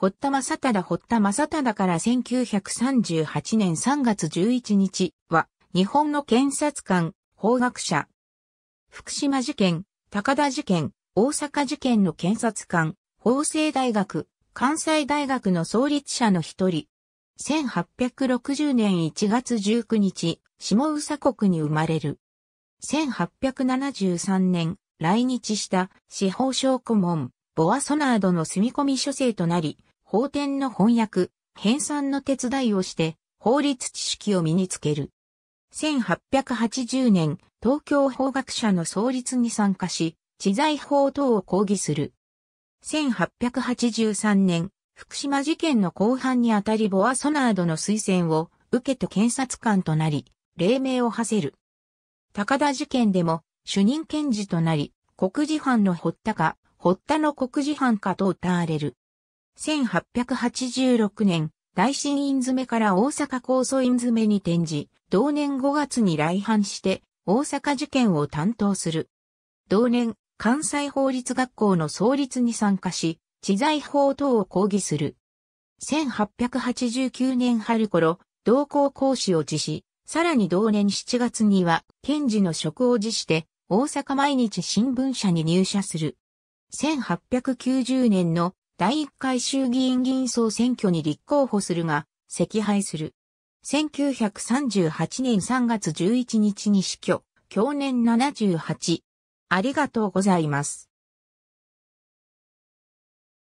堀田正忠堀田正忠から1938年3月11日は、日本の検察官、法学者。福島事件、高田事件、大阪事件の検察官、法政大学、関西大学の創立者の一人。1860年1月19日、下宇佐国に生まれる。1873年、来日した司法省顧問、ボアソナードの住み込み書生となり、法典の翻訳、編纂の手伝いをして、法律知識を身につける。1880年、東京法学者の創立に参加し、知財法等を講義する。1883年、福島事件の後半にあたりボアソナードの推薦を受けて検察官となり、黎明を馳せる。高田事件でも主任検事となり、国事犯の堀田か、堀田の国事犯かと歌われる。1886年、大新院詰から大阪高祖院詰に転じ、同年5月に来藩して、大阪受験を担当する。同年、関西法律学校の創立に参加し、知財法等を講義する。1889年春頃、同校講師を辞し、さらに同年7月には、検事の職を辞して、大阪毎日新聞社に入社する。1890年の第1回衆議院議員総選挙に立候補するが、赤敗する。1938年3月11日に死去、去年78。ありがとうございます。